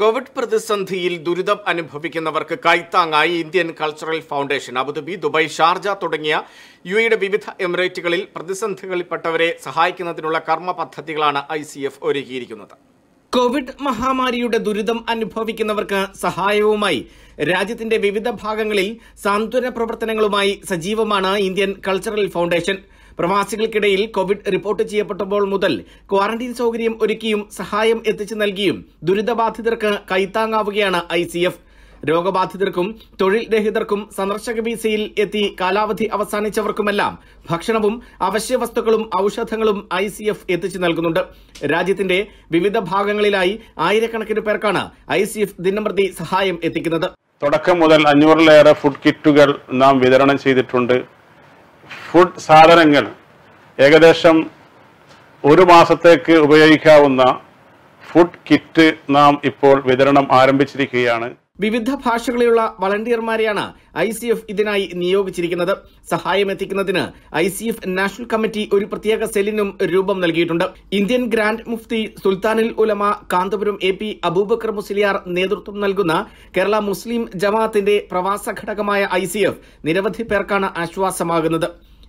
Covid പ്രതിസന്ധിയിൽ ദുരിതം അനുഭവിക്കുന്നവർക്ക് കൈത്താങ്ങായി Indian cultural foundation Abu Dhabi Dubai Sharjah തുടങ്ങിയ യു എയുടെ വിവിധ എമിറേറ്റുകളിൽ പ്രതിസന്ധികളിൽപ്പെട്ടവരെ സഹായിക്കുന്നതിനുള്ള കർമ്മ പദ്ധതികളാണ് ഐ സി എഫ് ഒരുക്കിയിരിക്കുന്നത് കോവിഡ് മഹാമാരിയുടെ ദുരിതം അനുഭവിക്കുന്നവർക്ക് സഹായവുമായി രാജ്യത്തിന്റെ വിവിധ ഭാഗങ്ങളിൽ സാന്ത്വന പ്രവർത്തനങ്ങളുമായി സജീവമാണ് ഇന്ത്യൻ കൾച്ചറൽ ഫൗണ്ടേഷൻ പ്രവാസികൾക്കിടയിൽ കോവിഡ് റിപ്പോർട്ട് ചെയ്യപ്പെട്ടപ്പോൾ മുതൽ ക്വാറന്റീൻ സൗകര്യം ഒരുക്കിയും സഹായം എത്തിച്ചു നൽകിയും ദുരിതബാധിതർക്ക് കൈത്താങ്ങാവുകയാണ് ഐ സി എഫ് രോഗബാധിതർക്കും തൊഴിൽ രഹിതർക്കും സന്ദർശക വിസയിൽ എത്തി കാലാവധി അവസാനിച്ചവർക്കുമെല്ലാം ഭക്ഷണവും അവശ്യ വസ്തുക്കളും ഔഷധങ്ങളും ഐ സി എഫ് എത്തിച്ചു നൽകുന്നുണ്ട് രാജ്യത്തിന്റെ വിവിധ ഭാഗങ്ങളിലായി ആയിരക്കണക്കിന് പേർക്കാണ് ഐ സി എഫ് ദിനംപ്രതി സഹായം എത്തിക്കുന്നത് തുടക്കം മുതൽ അഞ്ഞൂറിലേറെ ഫുഡ് കിറ്റുകൾ നാം വിതരണം ചെയ്തിട്ടുണ്ട് ഫുഡ് സാധനങ്ങൾ ഏകദേശം ഒരു മാസത്തേക്ക് ഉപയോഗിക്കാവുന്ന ഫുഡ് കിറ്റ് നാം ഇപ്പോൾ വിതരണം ആരംഭിച്ചിരിക്കുകയാണ് വിവിധ ഭാഷകളിലുള്ള വളണ്ടിയർമാരെയാണ് ഐ സി എഫ് ഇതിനായി നിയോഗിച്ചിരിക്കുന്നത് സഹായം എത്തിക്കുന്നതിന് I C F national committee ഒരു പ്രത്യേക സെല്ലിനും രൂപം നൽകിയിട്ടുണ്ട് ഇന്ത്യൻ ഗ്രാൻഡ് മുഫ്തി സുൽത്താനിൽ ഉലമ കാന്തപുരം എ പി അബൂബക്കർ മുസ്ലിയാർ നേതൃത്വം നൽകുന്ന കേരള മുസ്ലിം ജമാഅത്തിന്റെ പ്രവാസ ഘടകമായ ഐ നിരവധി പേർക്കാണ് ആശ്വാസമാകുന്നത്